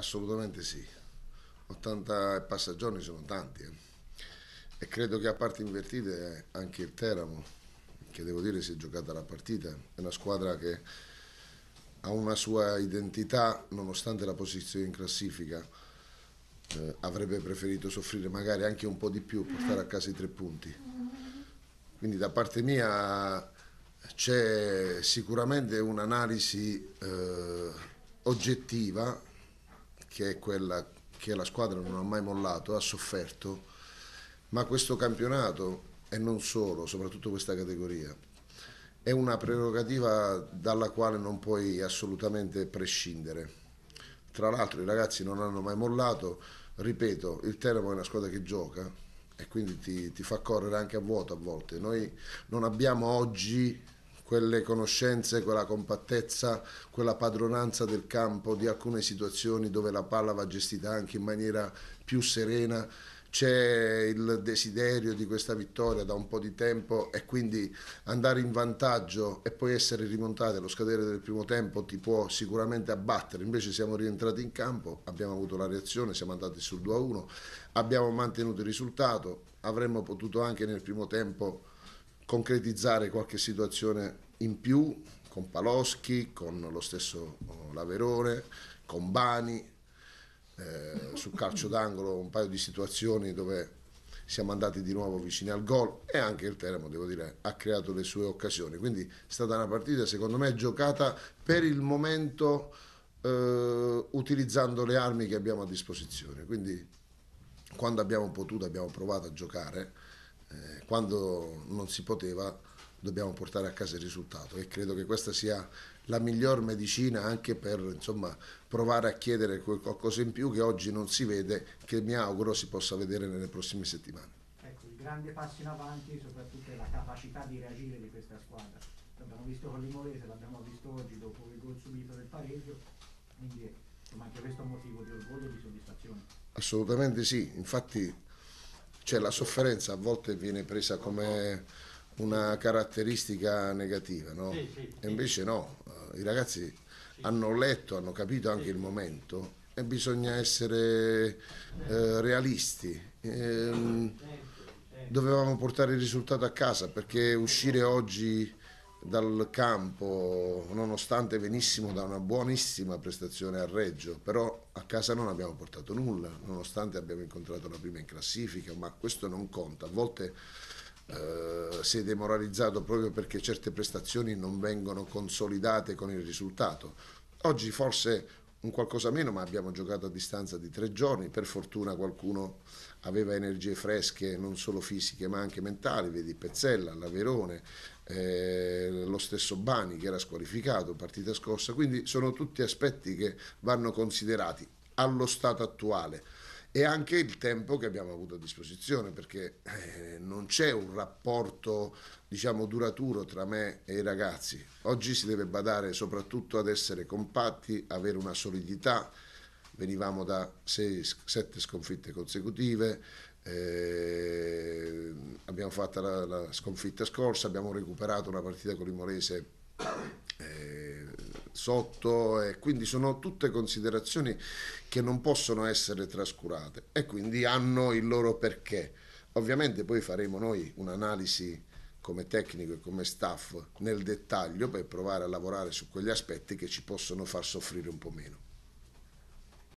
Assolutamente sì. 80 e passa giorni sono tanti. Eh. E credo che a parte invertite anche il Teramo, che devo dire si è giocata la partita, è una squadra che ha una sua identità nonostante la posizione in classifica. Eh, avrebbe preferito soffrire magari anche un po' di più, portare a casa i tre punti. Quindi da parte mia c'è sicuramente un'analisi eh, oggettiva che è quella che la squadra non ha mai mollato, ha sofferto, ma questo campionato e non solo, soprattutto questa categoria, è una prerogativa dalla quale non puoi assolutamente prescindere. Tra l'altro i ragazzi non hanno mai mollato, ripeto, il Teramo è una squadra che gioca e quindi ti, ti fa correre anche a vuoto a volte. Noi non abbiamo oggi quelle conoscenze, quella compattezza, quella padronanza del campo di alcune situazioni dove la palla va gestita anche in maniera più serena. C'è il desiderio di questa vittoria da un po' di tempo e quindi andare in vantaggio e poi essere rimontati allo scadere del primo tempo ti può sicuramente abbattere. Invece siamo rientrati in campo, abbiamo avuto la reazione, siamo andati sul 2-1, abbiamo mantenuto il risultato, avremmo potuto anche nel primo tempo concretizzare qualche situazione in più con Paloschi, con lo stesso oh, Laverone, con Bani, eh, sul calcio d'angolo un paio di situazioni dove siamo andati di nuovo vicini al gol e anche il Teramo, devo dire, ha creato le sue occasioni. Quindi è stata una partita, secondo me, giocata per il momento eh, utilizzando le armi che abbiamo a disposizione. Quindi quando abbiamo potuto abbiamo provato a giocare eh, quando non si poteva dobbiamo portare a casa il risultato e credo che questa sia la miglior medicina anche per insomma, provare a chiedere qualcosa in più che oggi non si vede, che mi auguro si possa vedere nelle prossime settimane. Ecco, il grande passo in avanti soprattutto è la capacità di reagire di questa squadra. L'abbiamo visto con l'Imolese, l'abbiamo visto oggi dopo il gol subito del pareggio, quindi insomma, anche questo è un motivo di orgoglio e di soddisfazione. Assolutamente sì, infatti cioè la sofferenza a volte viene presa come una caratteristica negativa, no? E invece no, i ragazzi hanno letto, hanno capito anche il momento e bisogna essere eh, realisti. E, ehm, dovevamo portare il risultato a casa perché uscire oggi dal campo, nonostante venissimo da una buonissima prestazione a Reggio, però a casa non abbiamo portato nulla, nonostante abbiamo incontrato la prima in classifica, ma questo non conta. A volte eh, si è demoralizzato proprio perché certe prestazioni non vengono consolidate con il risultato. Oggi forse un qualcosa meno, ma abbiamo giocato a distanza di tre giorni. Per fortuna qualcuno aveva energie fresche, non solo fisiche ma anche mentali, vedi Pezzella, Laverone, eh, lo stesso Bani che era squalificato partita scorsa, quindi sono tutti aspetti che vanno considerati allo stato attuale e anche il tempo che abbiamo avuto a disposizione perché eh, non c'è un rapporto diciamo duraturo tra me e i ragazzi oggi si deve badare soprattutto ad essere compatti avere una solidità venivamo da 6-7 sconfitte consecutive, eh, abbiamo fatto la, la, sconfitta scorsa, abbiamo recuperato una partita con l'Imorese eh, sotto e quindi sono tutte considerazioni che non possono essere trascurate e quindi hanno il loro perché. Ovviamente poi faremo noi un'analisi come tecnico e come staff nel dettaglio per provare a lavorare su quegli aspetti che ci possono far soffrire un po' meno.